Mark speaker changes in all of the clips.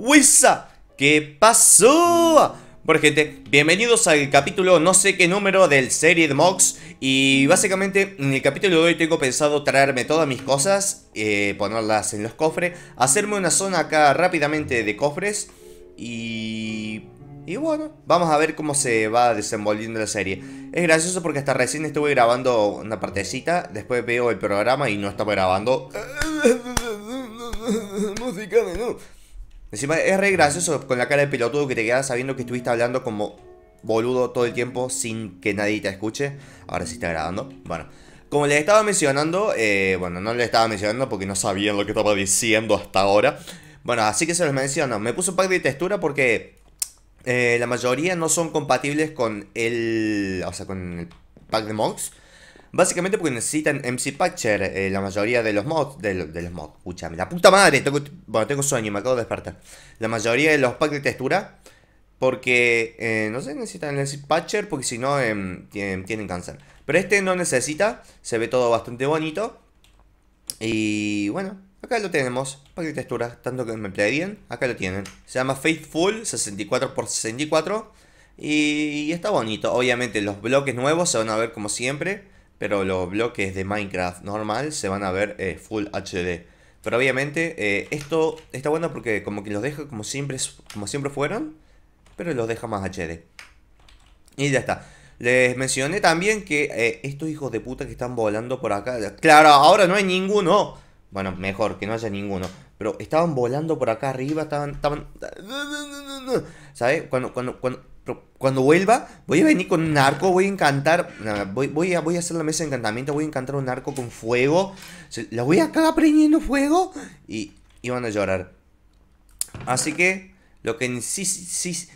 Speaker 1: Wisa, ¿qué pasó? Bueno gente, bienvenidos al capítulo no sé qué número del serie de Mox Y básicamente en el capítulo de hoy tengo pensado traerme todas mis cosas eh, Ponerlas en los cofres Hacerme una zona acá rápidamente de cofres Y... Y bueno, vamos a ver cómo se va desenvolviendo la serie Es gracioso porque hasta recién estuve grabando una partecita Después veo el programa y no estaba grabando Música menú. Encima es re gracioso con la cara de pelotudo que te quedas sabiendo que estuviste hablando como boludo todo el tiempo sin que nadie te escuche. Ahora sí está grabando. Bueno, como les estaba mencionando, eh, bueno, no les estaba mencionando porque no sabían lo que estaba diciendo hasta ahora. Bueno, así que se los menciono. Me puso un pack de textura porque eh, la mayoría no son compatibles con el, o sea, con el pack de mods. Básicamente porque necesitan MC Patcher, eh, la mayoría de los mods, de, de los mods, escúchame, la puta madre, tengo, bueno, tengo sueño, me acabo de despertar. La mayoría de los packs de textura, porque, eh, no sé, necesitan el MC Patcher, porque si no, em, tienen, cáncer. Pero este no necesita, se ve todo bastante bonito. Y bueno, acá lo tenemos, pack de textura, tanto que me pedían, acá lo tienen. Se llama Faithful 64x64 y está bonito. Obviamente los bloques nuevos se van a ver como siempre pero los bloques de Minecraft normal se van a ver eh, Full HD. Pero obviamente eh, esto está bueno porque como que los deja como siempre, como siempre fueron, pero los deja más HD. Y ya está. Les mencioné también que eh, estos hijos de puta que están volando por acá... Claro, ahora no hay ninguno. Bueno, mejor que no haya ninguno. Pero estaban volando por acá arriba, estaban... estaban... ¿Sabes? Cuando, cuando, cuando, cuando vuelva, voy a venir con un arco, voy a encantar, voy, a, voy a hacer la mesa de encantamiento, voy a encantar un arco con fuego, la voy a acabar prendiendo fuego y, y van a llorar. Así que lo que necesitaría,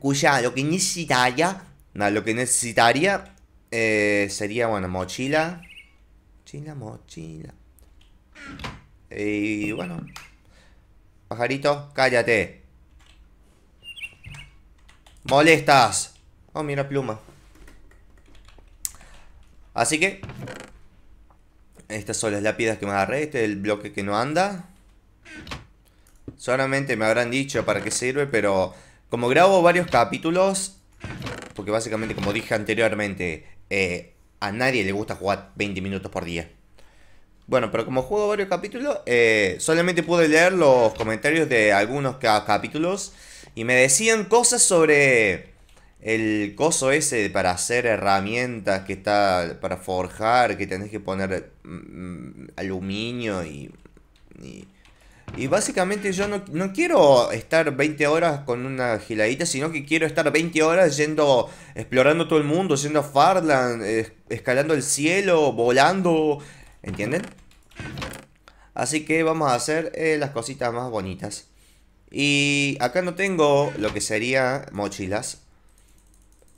Speaker 1: cuya, lo que necesitaría, lo que necesitaría eh, sería, bueno, mochila, mochila, mochila. Y bueno, pajarito, cállate. Molestas. Oh, mira, pluma. Así que... Estas son las lápidas que me agarré. Este es el bloque que no anda. Solamente me habrán dicho para qué sirve, pero... Como grabo varios capítulos... Porque básicamente, como dije anteriormente... Eh, a nadie le gusta jugar 20 minutos por día. Bueno, pero como juego varios capítulos... Eh, solamente pude leer los comentarios de algunos capítulos... Y me decían cosas sobre el coso ese para hacer herramientas que está para forjar, que tenés que poner mm, mm, aluminio y, y... básicamente yo no, quiero estar 20 horas con una giladita, sino que quiero estar 20 horas yendo, explorando todo el mundo, yendo a Farland, escalando el cielo, volando, ¿entienden? Así que vamos a hacer eh, las cositas más bonitas. Y acá no tengo lo que sería mochilas.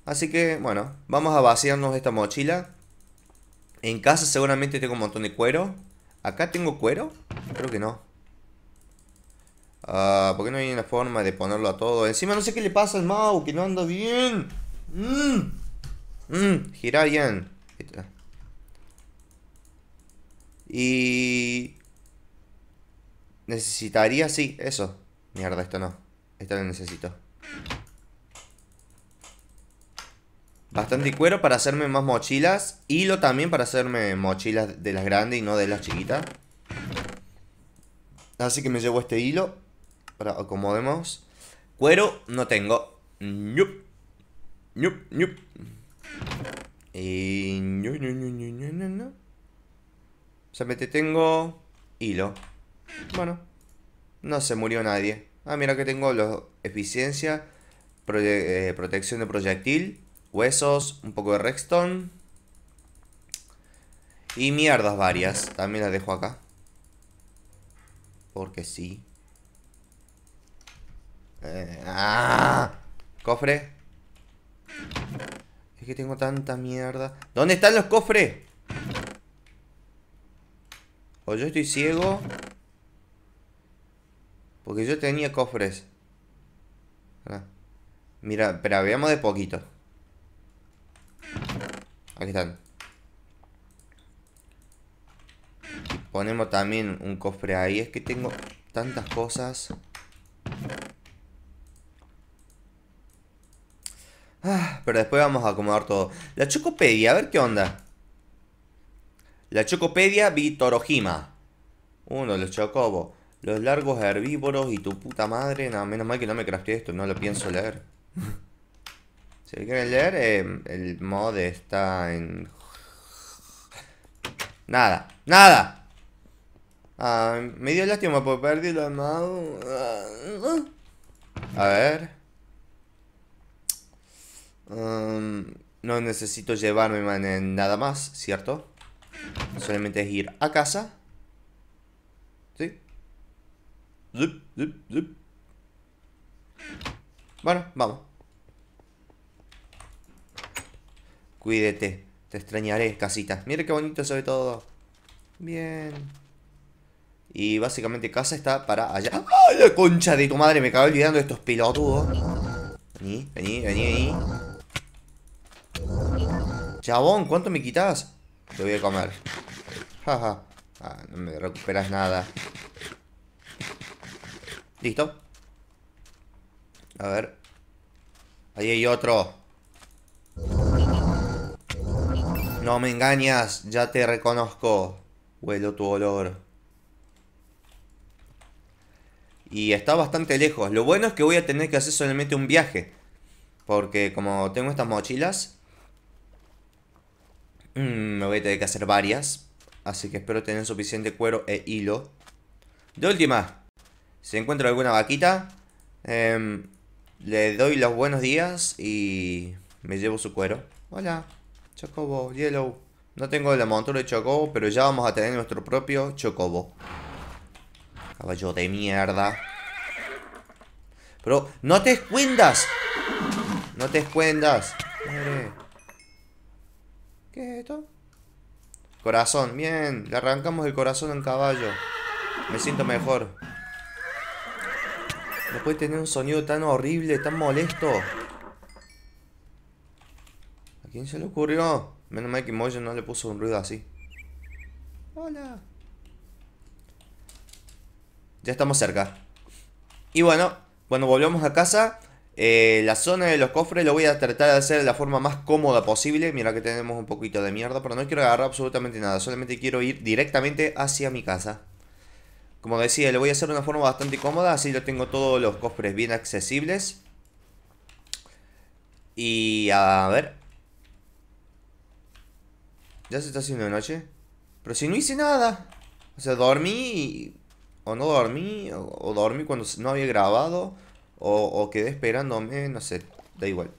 Speaker 1: Así que, bueno, vamos a vaciarnos esta mochila. En casa seguramente tengo un montón de cuero. ¿Acá tengo cuero? Creo que no. Ah, ¿Por qué no hay una forma de ponerlo a todo? Encima no sé qué le pasa al Mau, que no anda bien. Mm. mm Gira bien. Y... Necesitaría, sí, eso. Mierda, esto no. Esto lo necesito. Bastante cuero para hacerme más mochilas. Hilo también para hacerme mochilas de las grandes y no de las chiquitas. Así que me llevo este hilo. Para acomodemos. Cuero no tengo. Ñup. Ñup, ñup. Y... O sea, me tengo hilo. Bueno. No se murió nadie. Ah, mira que tengo los eficiencia, eh, protección de proyectil, huesos, un poco de redstone. Y mierdas varias. También las dejo acá. Porque sí. Eh, ah, cofre. Es que tengo tanta mierda. ¿Dónde están los cofres? O yo estoy ciego. Porque yo tenía cofres. Mira, pero veamos de poquito. Aquí están. ponemos también un cofre ahí. Es que tengo tantas cosas. Ah, pero después vamos a acomodar todo. La Chocopedia, a ver qué onda. La Chocopedia Vitorojima. Uno, los Chocobo. Los largos herbívoros y tu puta madre. Nada, menos mal que no me crafté esto, no lo pienso leer. si lo quieren leer, eh, el mod está en... Nada, nada. Ah, me dio lástima por perder el ah, A ver. Um, no necesito llevarme nada más, ¿cierto? Solamente es ir a casa. ¿Sí? Zip, zip, zip. Bueno, vamos. Cuídete. Te extrañaré, casita. Mira qué bonito se ve todo. Bien. Y básicamente casa está para allá. ¡Ay, la concha de tu madre! Me acabo olvidando de estos pelotudos Vení, vení, vení, vení. Chabón, ¿cuánto me quitas? Te voy a comer. Jaja. Ah, no me recuperas nada. Listo. A ver. Ahí hay otro. No me engañas, ya te reconozco. Huelo tu olor. Y está bastante lejos. Lo bueno es que voy a tener que hacer solamente un viaje. Porque como tengo estas mochilas... Mm, me voy a tener que hacer varias. Así que espero tener suficiente cuero e hilo. De última, si encuentro alguna vaquita, em, le doy los buenos días y me llevo su cuero. Hola, Chocobo, Yellow. No tengo la montura de Chocobo, pero ya vamos a tener nuestro propio Chocobo. Caballo de mierda. Pero, ¡no te escuendas! ¡No te escuendas! ¿Qué es esto? Corazón, bien. Le arrancamos el corazón al caballo. Me siento mejor. No puede tener un sonido tan horrible, tan molesto. ¿A quién se le ocurrió? Menos mal que Mojo no le puso un ruido así. Hola. Ya estamos cerca. Y bueno, cuando volvamos a casa, eh, la zona de los cofres lo voy a tratar de hacer de la forma más cómoda posible. Mira que tenemos un poquito de mierda, pero no quiero agarrar absolutamente nada. Solamente quiero ir directamente hacia mi casa. Como decía, le voy a hacer de una forma bastante cómoda, así yo tengo todos los cofres bien accesibles. Y a ver. Ya se está haciendo de noche. Pero si no hice nada. O sea, dormí o no dormí, o, dormí cuando no había grabado, o, quedé esperándome, no sé, da igual.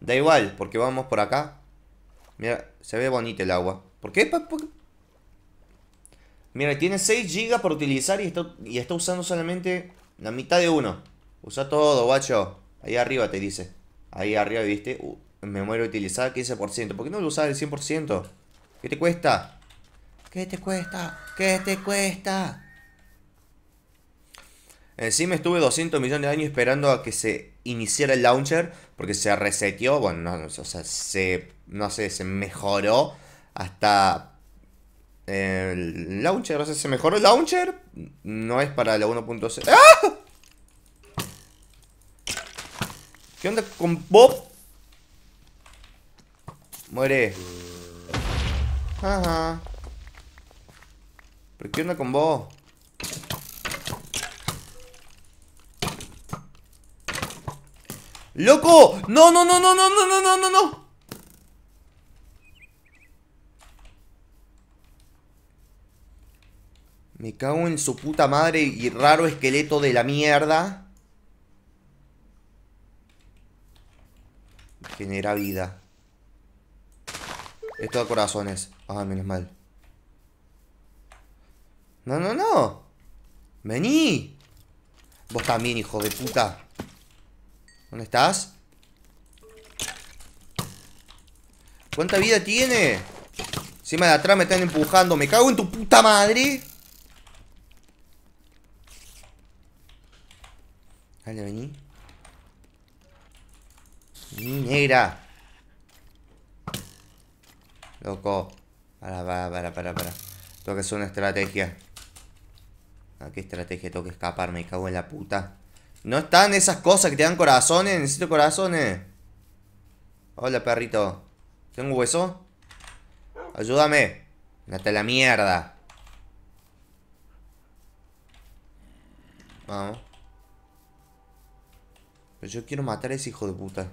Speaker 1: Da igual, porque vamos por acá. Mira, se ve bonito el agua. ¿Por qué? ¿Por, por qué Mira, tiene 6 GB por utilizar y está, y está usando solamente la mitad de uno. Usa todo, guacho. Ahí arriba te dice. Ahí arriba, viste. Uh, memoria utilizada 15%. ¿Por qué no lo usas el 100%? ¿Qué te cuesta? ¿Qué te cuesta? ¿Qué te cuesta? Encima estuve 200 millones de años esperando a que se iniciara el launcher. Porque se reseteó. Bueno, no, o sea, se, no sé, se mejoró hasta el launcher, o sea, se mejoró el launcher. No es para la 1.0. ¡Ah! ¿Qué onda con Bob? Muere. Ajá. ¿Pero qué onda con Bob? ¡Loco! ¡No, no, no, no, no, no, no, no, no! Me cago en su puta madre y raro esqueleto de la mierda. Genera vida. Esto de corazones. Ah, menos mal. No, no, no. Vení. Vos también, hijo de puta. ¿Dónde estás? ¿Cuánta vida tiene? Encima de atrás me están empujando. Me cago en tu puta madre. Dale, vení. Vení, negra. Loco. Para, para, para, para, para. Tengo que hacer una estrategia. ¿A qué estrategia tengo que escaparme? cago en la puta. No están esas cosas que te dan corazones. Necesito corazones. Hola, perrito. ¿Tengo hueso? Ayúdame. está la mierda. Vamos. Pero yo quiero matar a ese hijo de puta.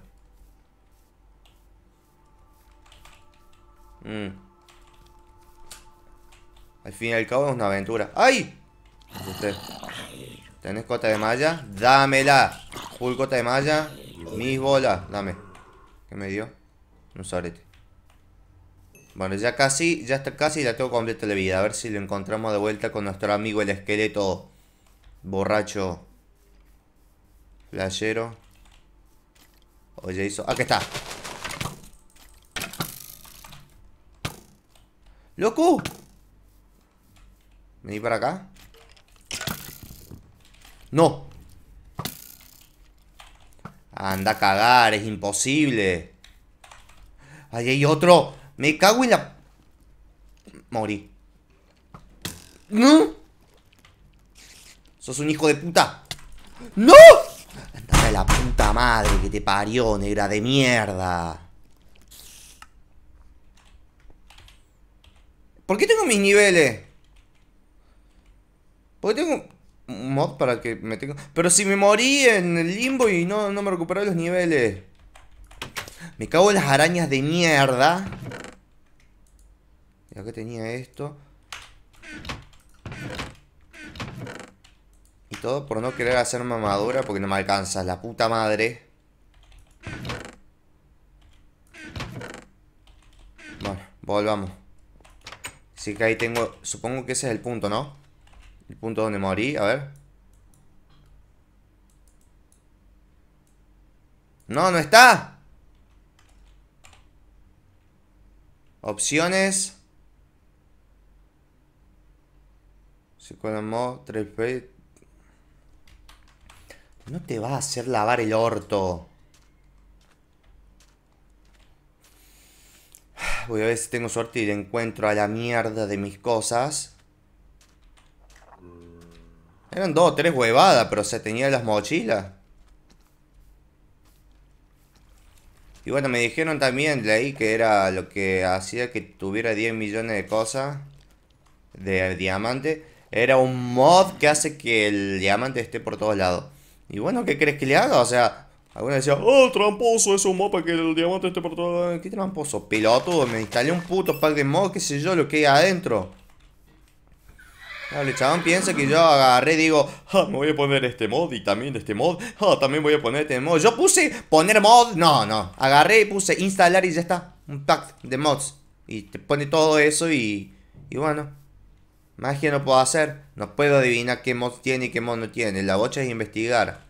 Speaker 1: Mm. Al fin y al cabo es una aventura. ¡Ay! ¿Tenés cota de malla? ¡Dámela! Full cota de malla. Mis bolas. Dame. ¿Qué me dio? Un sarete. Bueno, ya casi, ya está casi la tengo completa la vida. A ver si lo encontramos de vuelta con nuestro amigo el esqueleto borracho. Playero. Oye, hizo. Aquí está. ¡Loco! di para acá. ¡No! Anda a cagar, es imposible. Ahí hay otro. Me cago en la... Morí. ¿No? Sos un hijo de puta. ¡No! la puta madre que te parió, negra de mierda. ¿Por qué tengo mis niveles? ¿Por qué tengo un mod para que me tenga...? Pero si me morí en el limbo y no, me recuperé los niveles. Me cago en las arañas de mierda. Y que tenía esto. todo por no querer hacer mamadura porque no me alcanzas, la puta madre. Bueno, volvamos. Así que ahí tengo... Supongo que ese es el punto, ¿no? El punto donde morí, a ver. No, no está. Opciones. Se tres 3 no te va a hacer lavar el orto. Voy a ver si tengo suerte y le encuentro a la mierda de mis cosas. Eran dos o tres huevadas, pero se tenía las mochilas. Y bueno, me dijeron también, de ahí que era lo que hacía que tuviera 10 millones de cosas de diamante. Era un mod que hace que el diamante esté por todos lados. Y bueno, ¿qué crees que le haga? O sea, algunos decía, oh, tramposo, es un mapa que el diamante esté por todo. ¿Qué tramposo? Pelotudo, me instalé un puto pack de mods, qué sé yo, lo que hay adentro. Dale, chabón piensa que yo agarré y digo, ah, me voy a poner este mod y también este mod, ah, también voy a poner este mod. Yo puse poner mod, no, no. Agarré y puse instalar y ya está. Un pack de mods. Y te pone todo eso y, y bueno. Magia no puedo hacer. No puedo adivinar qué mod tiene y qué mod no tiene. La bocha es investigar.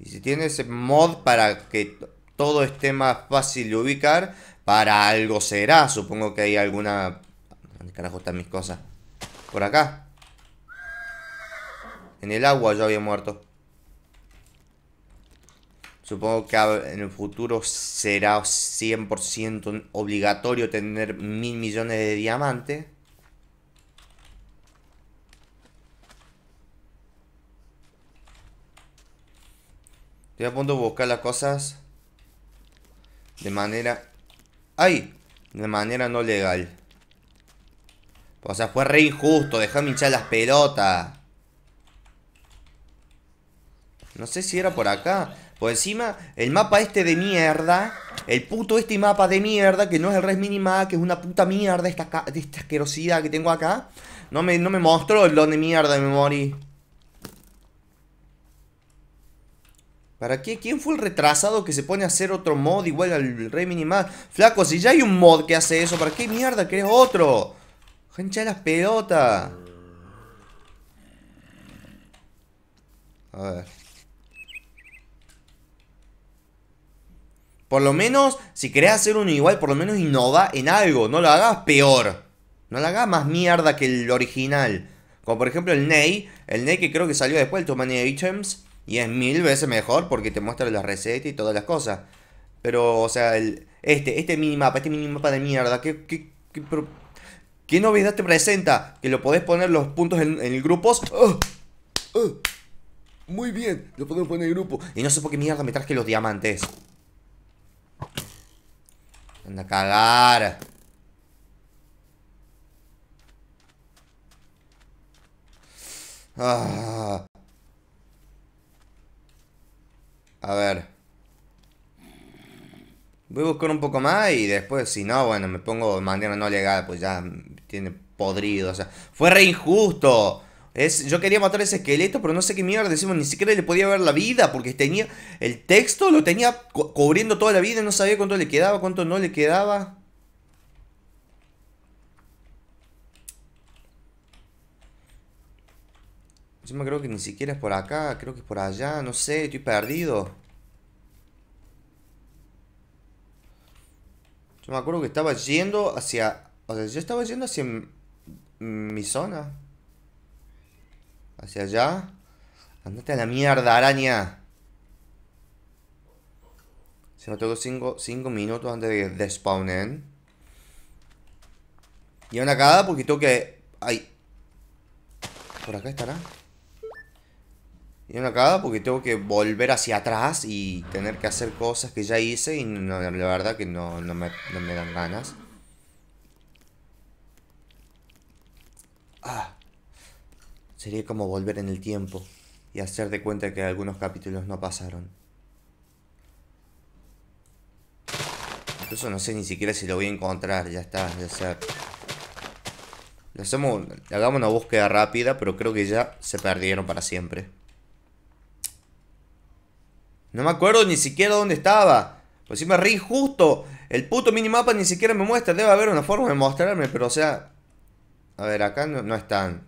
Speaker 1: Y si tiene ese mod para que todo esté más fácil de ubicar, para algo será. Supongo que hay alguna... ¿Dónde carajo están mis cosas? Por acá. En el agua yo había muerto. Supongo que en el futuro será 100% obligatorio tener mil millones de diamantes. Estoy a punto de buscar las cosas de manera... ¡Ay! De manera no legal. O sea, fue re injusto. Dejame hinchar las pelotas. No sé si era por acá. Por encima, el mapa este de mierda. El puto este mapa de mierda, que no es el res mínima, que es una puta mierda esta, esta asquerosidad que tengo acá. No me, no me mostró el don de mierda, me morí. ¿Para qué? ¿Quién fue el retrasado que se pone a hacer otro mod igual al Rey Minimal? Flaco, si ya hay un mod que hace eso, ¿para qué mierda querés otro? de las pelotas. A ver. Por lo menos, si querés hacer uno igual, por lo menos innova en algo. No lo hagas peor. No lo hagas más mierda que el original. Como por ejemplo el Ney. El Ney que creo que salió después, el Tomani Items y es mil veces mejor porque te muestra la receta y todas las cosas. Pero, o sea, el, este, este minimapa, este minimapa de mierda, ¿qué, qué, qué, novedad te presenta? Que lo podés poner los puntos en, el grupo? ¡Oh! ¡Oh! muy bien, lo podemos poner en el grupo. Y no sé por qué mierda me traje los diamantes. Anda a cagar. Ah. A ver. Voy a buscar un poco más y después, si no, bueno, me pongo manera no legal, pues ya tiene podrido. O sea, fue re injusto. Es, yo quería matar ese esqueleto, pero no sé qué mierda decimos, ni siquiera le podía ver la vida, porque tenía. El texto lo tenía cubriendo toda la vida y no sabía cuánto le quedaba, cuánto no le quedaba. Yo me creo que ni siquiera es por acá, creo que es por allá, no sé, estoy perdido. Yo me acuerdo que estaba yendo hacia... O sea, yo estaba yendo hacia mi zona. Hacia allá. Andate a la mierda, araña. Se me tocó 5 minutos antes de despawnen. Y una cagada porque tengo que... Ay. Por acá estará. Y una acaba porque tengo que volver hacia atrás y tener que hacer cosas que ya hice y la verdad que no, me, dan ganas. Ah, sería como volver en el tiempo y hacer de cuenta que algunos capítulos no pasaron. Incluso no sé ni siquiera si lo voy a encontrar, ya está, ya sé. Hacemos, hagamos una búsqueda rápida, pero creo que ya se perdieron para siempre. No me acuerdo ni siquiera dónde estaba. Por pues si me reí justo. El puto minimapa ni siquiera me muestra. Debe haber una forma de mostrarme, pero o sea... A ver, acá no, están.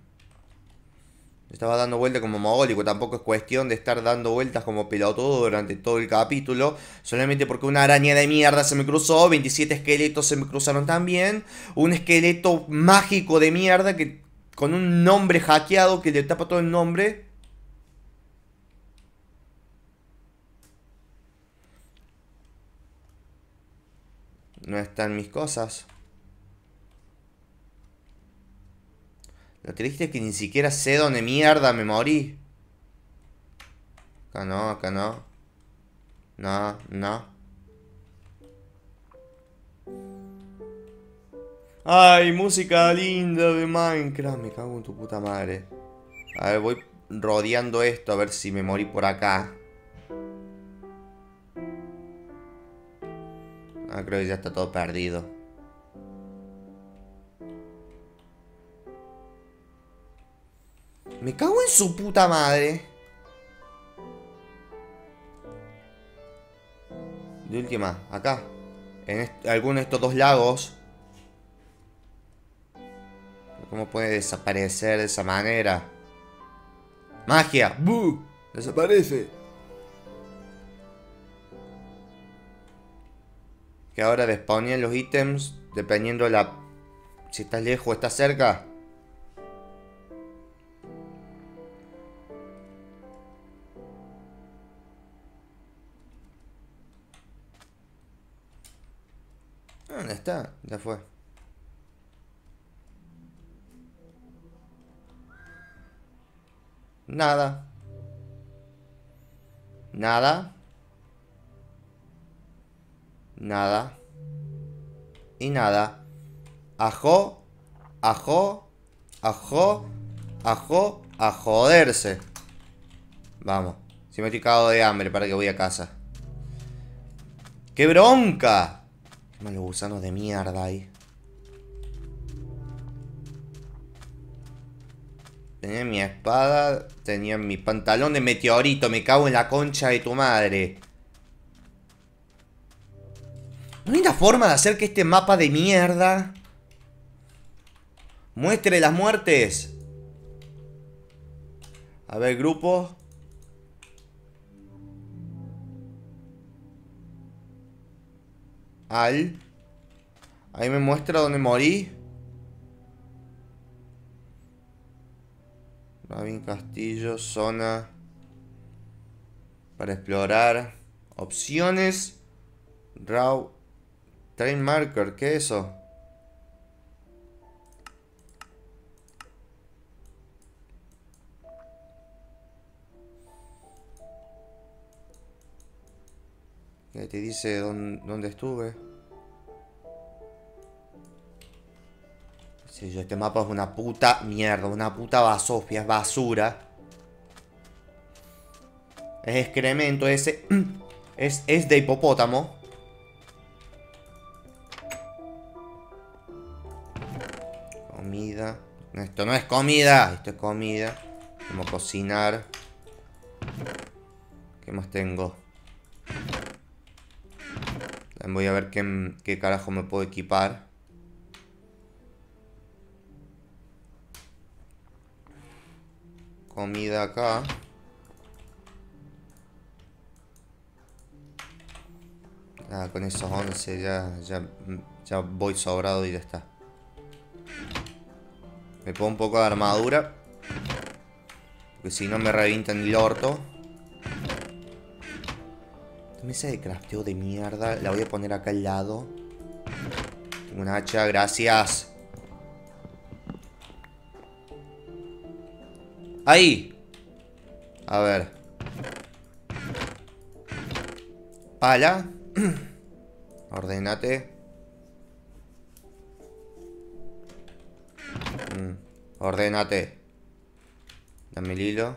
Speaker 1: Estaba dando vueltas como mogólico. Tampoco es cuestión de estar dando vueltas como pelotudo durante todo el capítulo. Solamente porque una araña de mierda se me cruzó. 27 esqueletos se me cruzaron también. Un esqueleto mágico de mierda que... Con un nombre hackeado que le tapa todo el nombre. No están mis cosas. Lo triste es que ni siquiera sé dónde mierda me morí. Acá no, acá no. No, no. Ay, música linda de Minecraft. Me cago en tu puta madre. A ver, voy rodeando esto a ver si me morí por acá. Ah, creo que ya está todo perdido. Me cago en su puta madre. De última, acá. En alguno de estos dos lagos. ¿Cómo puede desaparecer de esa manera? ¡Magia! ¡Bu! ¡Desaparece! que ahora despawnen los ítems dependiendo la si estás lejos o estás cerca. ¿Dónde ah, está? Ya fue. Nada. Nada nada y nada. Ajo, ajo, ajo, ajo, a joderse. Vamos, si me estoy cagado de hambre para que voy a casa. ¡Qué bronca! Qué gusanos de mierda ahí. Tenía mi espada, tenía mi pantalón de meteorito, me cago en la concha de tu madre. ¿No hay una forma de hacer que este mapa de mierda muestre las muertes? A ver, grupo. Al. Ahí me muestra donde morí. Rabin Castillo, zona. Para explorar. Opciones. Raw Train marker, ¿qué es eso? Que te dice dónde, estuve. Si sí, yo, este mapa es una puta mierda, una puta basofia, es basura. Es excremento, ese es, es de hipopótamo. es comida. Esto es comida. Vamos a cocinar. ¿Qué más tengo? voy a ver qué, carajo me puedo equipar. Comida acá. Ah, con esos 11 ya, ya, ya voy sobrado y ya está. Me pongo un poco de armadura. Porque si no me revientan el orto. Mesa de crafteo de mierda. La voy a poner acá al lado. Tengo una hacha, gracias. ¡Ahí! A ver. Pala. Ordenate. Ordénate. Dame el hilo.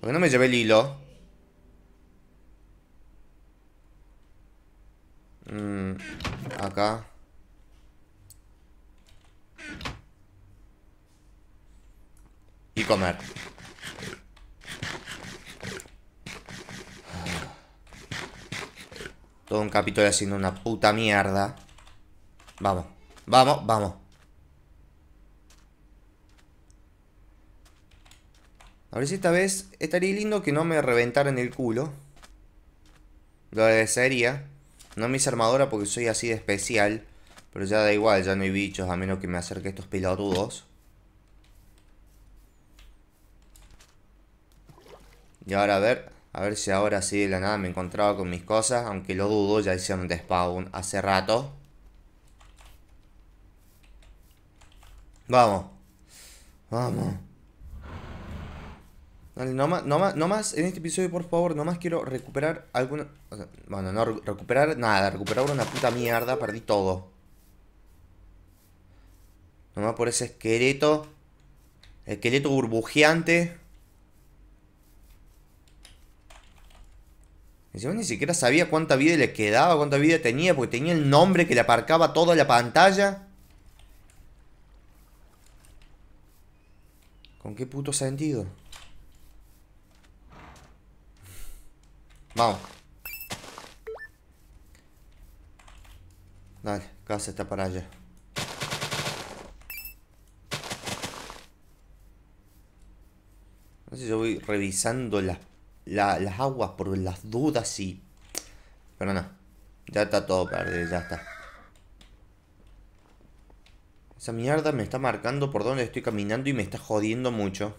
Speaker 1: ¿Por qué no me llevé el hilo? Mmm, acá. Y comer. Todo un capítulo haciendo una puta mierda. Vamos, vamos, vamos. A ver si esta vez estaría lindo que no me reventaran el culo. Lo desearía. No mis armaduras porque soy así de especial. Pero ya da igual, ya no hay bichos a menos que me acerque estos pelotudos. Y ahora a ver, a ver si ahora sí de la nada me encontraba con mis cosas. Aunque lo dudo, ya hicieron despawn hace rato. Vamos. Vamos no más, no en este episodio, por favor, no más quiero recuperar alguna. bueno, no recuperar nada, recuperar una puta mierda, perdí todo. más por ese esqueleto. Esqueleto burbujeante. yo ni siquiera sabía cuánta vida le quedaba, cuánta vida tenía, porque tenía el nombre que le aparcaba toda la pantalla. ¿Con qué puto sentido? Vamos. Dale, casa está para allá. No sé, yo voy revisando la, las aguas por las dudas y... Pero no, ya está todo perdido, ya está. Esa mierda me está marcando por donde estoy caminando y me está jodiendo mucho.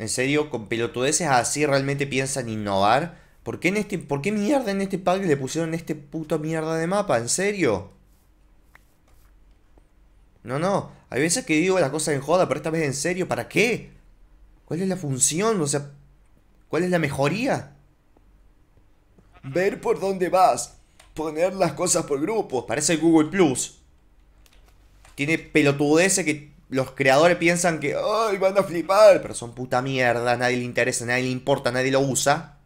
Speaker 1: En serio, con pelotudeces así realmente piensan innovar. ¿Por qué, en este, ¿Por qué mierda en este pack le pusieron este puto mierda de mapa? ¿En serio? No, no. Hay veces que digo las cosas en joda, pero esta vez en serio. ¿Para qué? ¿Cuál es la función? O sea, ¿cuál es la mejoría? Ver por dónde vas. Poner las cosas por grupos. Parece Google Plus. Tiene pelotudeces que los creadores piensan que, ay, van a flipar, pero son puta mierda, nadie le interesa, nadie le importa, nadie lo usa.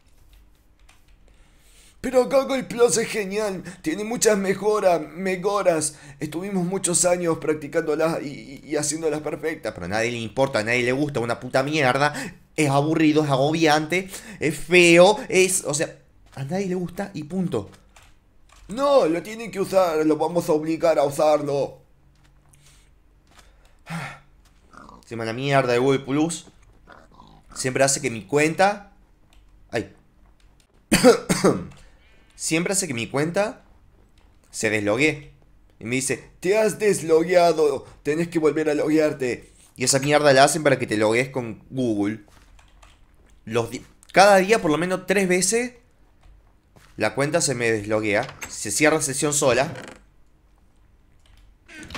Speaker 1: Pero Google Plus es genial, tiene muchas mejoras, mejoras. Estuvimos muchos años practicándolas y, y, haciéndolas perfectas, pero a nadie le importa, a nadie le gusta, una puta mierda. Es aburrido, es agobiante, es feo, es. O sea, a nadie le gusta y punto. No, lo tienen que usar, lo vamos a obligar a usarlo la mierda de Google Plus. Siempre hace que mi cuenta. Ay. Siempre hace que mi cuenta se deslogue Y me dice: Te has deslogueado. Tenés que volver a loguearte. Y esa mierda la hacen para que te logues con Google. Los Cada día, por lo menos tres veces, la cuenta se me desloguea. Se cierra sesión sola.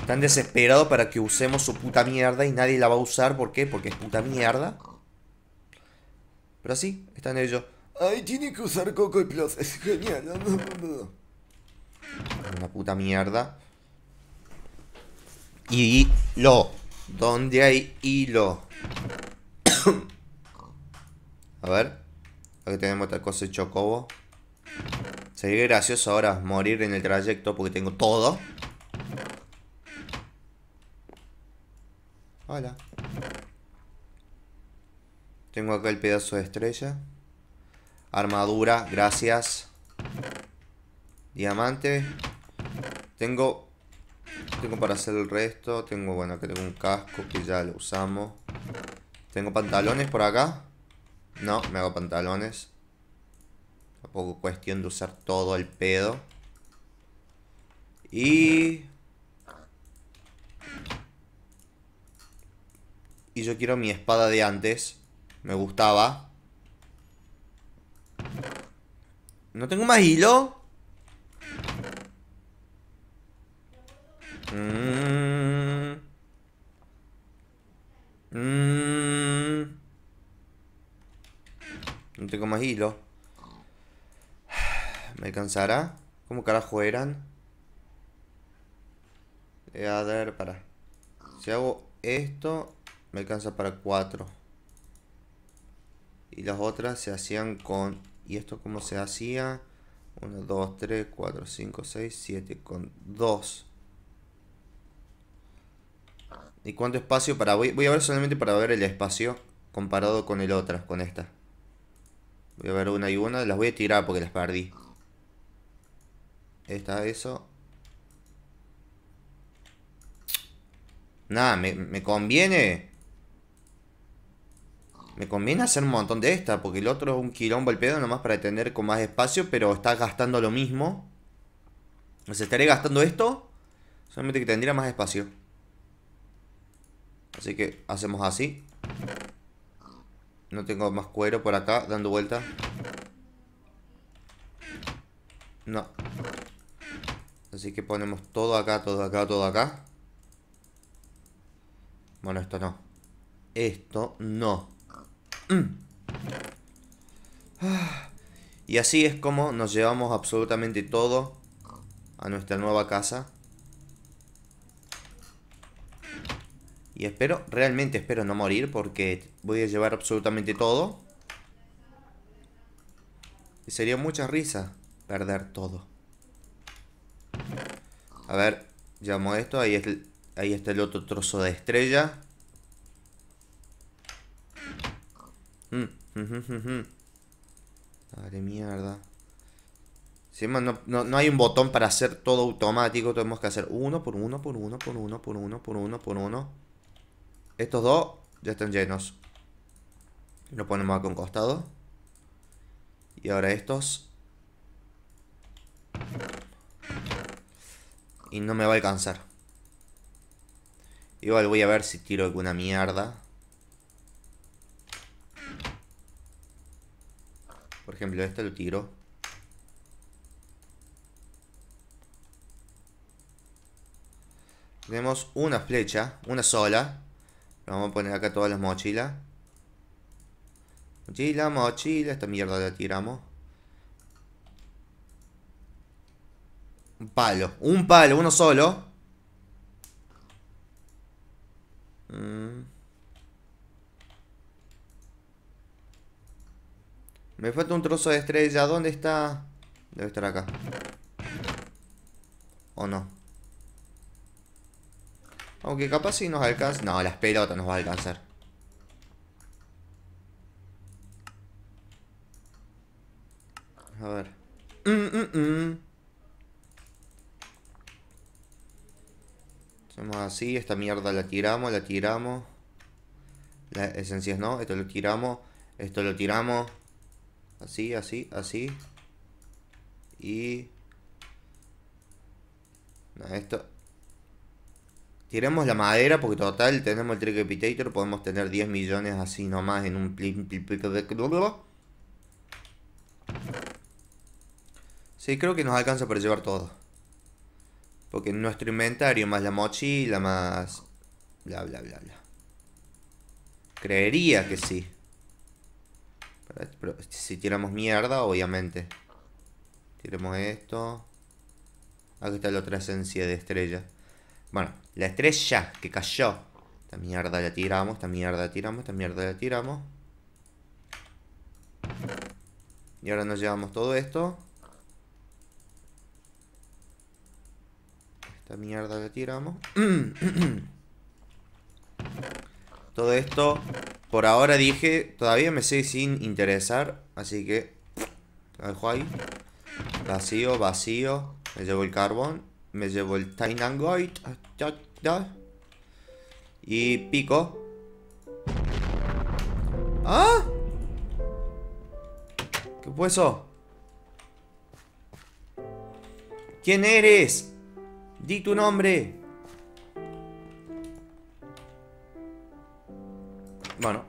Speaker 1: Están desesperados para que usemos su puta mierda y nadie la va a usar. ¿Por qué? Porque es puta mierda. Pero sí, están ellos. Ay, tiene que usar Coco y Plus. Es genial. Una puta mierda. Y lo ¿Dónde hay hilo? a ver. Aquí tenemos otra cosa de chocobo. Sería gracioso ahora morir en el trayecto porque tengo todo. Hola. Tengo acá el pedazo de estrella. Armadura, gracias. Diamante. Tengo... Tengo para hacer el resto. Tengo, bueno, que tengo un casco que ya lo usamos. Tengo pantalones por acá. No, me hago pantalones. Tampoco cuestión de usar todo el pedo. Y... Y yo quiero mi espada de antes. Me gustaba. ¿No tengo más hilo? Mmm... Mmm... No tengo más hilo. ¿Me alcanzará? ¿Cómo carajo eran? Eh, a ver, para. Si hago esto, me alcanza para 4 y las otras se hacían con y esto como se hacía 1 2 3 4 5 6 7 con 2 y cuánto espacio para voy, voy a ver solamente para ver el espacio comparado con el otra con esta voy a ver una y una las voy a tirar porque las perdí esta eso nada me, me conviene me conviene hacer un montón de esta, porque el otro es un quilombo el pedo nomás para tener con más espacio, pero está gastando lo mismo. O estaré gastando esto, solamente que tendría más espacio. Así que hacemos así. No tengo más cuero por acá, dando vuelta. No. Así que ponemos todo acá, todo acá, todo acá. Bueno, esto no. Esto no. Mm. Y así es como nos llevamos absolutamente todo a nuestra nueva casa. Y espero, realmente espero no morir porque voy a llevar absolutamente todo. Y sería mucha risa perder todo. A ver, llamo esto, ahí, es, ahí está el otro trozo de estrella. Mm, Madre mierda. no, no, hay un botón para hacer todo automático. Tenemos que hacer uno por uno, por uno, por uno, por uno, por uno, por uno. Estos dos ya están llenos. Lo ponemos acá un costado. Y ahora estos. Y no me va a alcanzar. Igual voy a ver si tiro alguna mierda. Por ejemplo, este lo tiro. Tenemos una flecha, una sola. Vamos a poner acá todas las mochilas. Mochila, mochila, esta mierda la tiramos. Un palo, un palo, uno solo. Me falta un trozo de estrella. ¿Dónde está? Debe estar acá. ¿O no? Aunque capaz si nos alcanza... No, las pelotas nos va a alcanzar. A ver. Hacemos mm, mm, mm. así. Esta mierda la tiramos, la tiramos. la esencias no. Esto lo tiramos. Esto lo tiramos. Así, así, así. Y... esto... tiramos la madera porque total tenemos el Trick Podemos tener 10 millones así nomás en un... Sí, creo que nos alcanza para llevar todo. Porque en nuestro inventario más la mochi La más... Bla, bla, bla, bla. Creería que sí si tiramos mierda, obviamente. Tiremos esto. Aquí está la otra esencia de estrella. Bueno, la estrella que cayó. Esta mierda la tiramos, esta mierda la tiramos, esta mierda la tiramos. Y ahora nos llevamos todo esto. Esta mierda la tiramos. todo esto por ahora dije, todavía me sé sin interesar, así que ahí. Vacío, vacío. Me llevo el carbón. Me llevo el Tainangoid. Ah, y pico. ¡Ah! ¿Qué fue eso? ¿Quién eres? Di tu nombre. Bueno.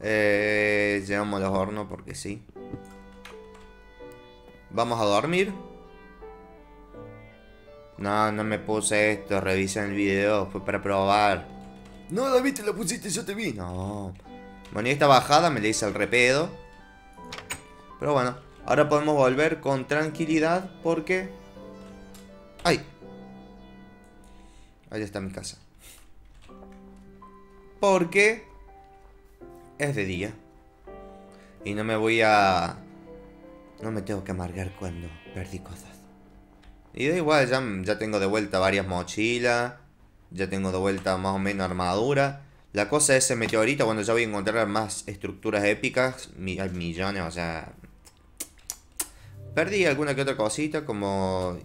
Speaker 1: Eh, llevamos los hornos porque sí. Vamos a dormir. No, no me puse esto. Revisa el video. Fue para probar. No, David, viste, lo pusiste. Yo te vi. No. Bueno, esta bajada me le hice al repedo. Pero bueno. Ahora podemos volver con tranquilidad porque... ¡Ay! Ahí está mi casa porque es de día. Y no me voy a... No me tengo que amargar cuando perdí cosas. Y da igual, ya, tengo de vuelta varias mochilas. Ya tengo de vuelta más o menos armadura. La cosa es ese meteorito, cuando ya voy a encontrar más estructuras épicas, hay millones, o sea... Perdí alguna que otra cosita, como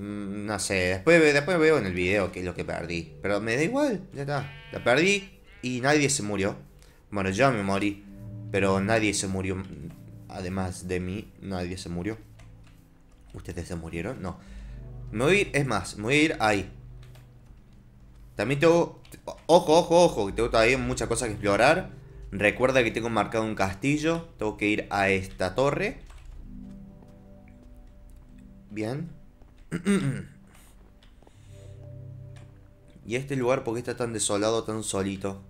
Speaker 1: Mm, no sé, después, después veo en el video qué es lo que perdí. Pero me da igual, ya está. La perdí y nadie se murió. Bueno, yo me morí. Pero nadie se murió. Además de mí, nadie se murió. ¿Ustedes se murieron? No. Me voy a ir, es más, me voy a ir ahí. También tengo... Ojo, ojo, ojo, que tengo todavía muchas cosas que explorar. Recuerda que tengo marcado un castillo. Tengo que ir a esta torre. Bien. ¿Y este lugar por qué está tan desolado, tan solito?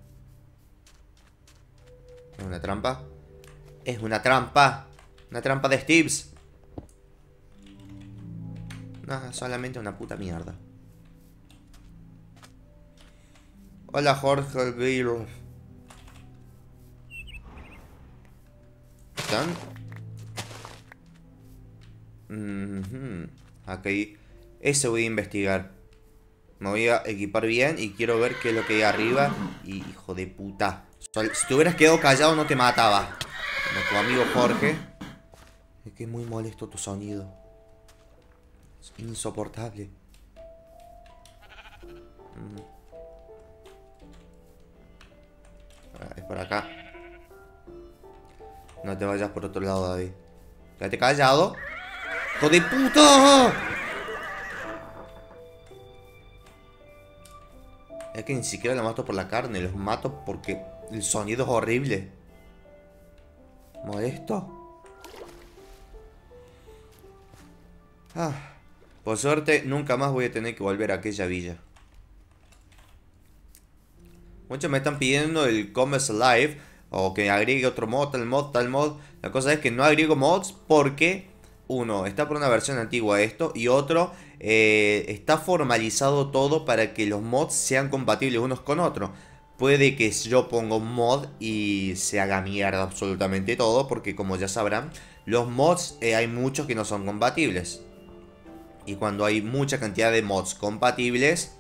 Speaker 1: ¿Es una trampa? ¡Es una trampa! ¡Una trampa de Steve's! No, ah, solamente una puta mierda. Hola Jorge Albeiro. ¿Están? Ok, ese voy a investigar. Me voy a equipar bien y quiero ver qué es lo que hay arriba. Y, hijo de puta. Si te hubieras quedado callado no te mataba. Como tu amigo Jorge. Es que es muy molesto tu sonido. Es insoportable. Mm. Ah, es por acá. No te vayas por otro lado, David. Quédate callado. ¡Hijo de puto! Es que ni siquiera los mato por la carne, los mato porque el sonido es horrible. ¿Modesto? Ah, por suerte, nunca más voy a tener que volver a aquella villa. Muchos me están pidiendo el Commerce Alive. o que agregue otro mod, tal mod, tal mod. La cosa es que no agrego mods porque uno, está por una versión antigua esto y otro, eh, está formalizado todo para que los mods sean compatibles unos con otros. Puede que yo ponga un mod y se haga mierda absolutamente todo, porque como ya sabrán, los mods eh, hay muchos que no son compatibles. Y cuando hay mucha cantidad de mods compatibles,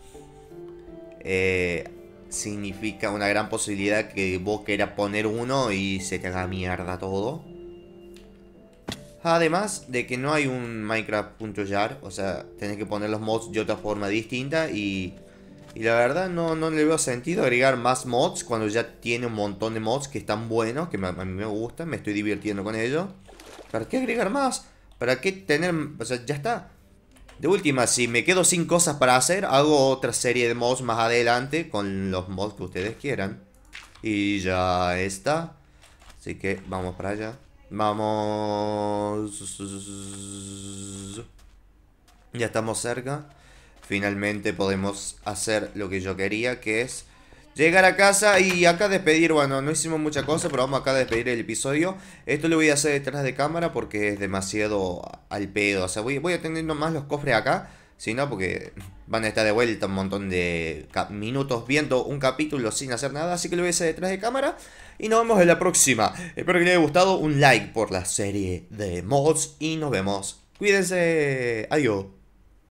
Speaker 1: eh, significa una gran posibilidad que vos quieras poner uno y se te haga mierda todo. Además de que no hay un Minecraft.jar, o sea, tenés que poner los mods de otra forma distinta y, y la verdad no, no, le veo sentido agregar más mods cuando ya tiene un montón de mods que están buenos, que a mí me gustan, me estoy divirtiendo con ellos. ¿Para qué agregar más? ¿Para qué tener...? O sea, ya está. De última, si me quedo sin cosas para hacer, hago otra serie de mods más adelante con los mods que ustedes quieran. Y ya está. Así que vamos para allá. Vamos. Ya estamos cerca. Finalmente podemos hacer lo que yo quería, que es llegar a casa y acá despedir. Bueno, no hicimos mucha cosa, pero vamos acá a despedir el episodio. Esto lo voy a hacer detrás de cámara porque es demasiado al pedo. O sea, voy, voy a más los cofres acá no, porque van a estar de vuelta un montón de minutos viendo un capítulo sin hacer nada, así que lo voy a detrás de cámara y nos vemos en la próxima. Espero que les haya gustado, un like por la serie de mods y nos vemos. Cuídense, adiós.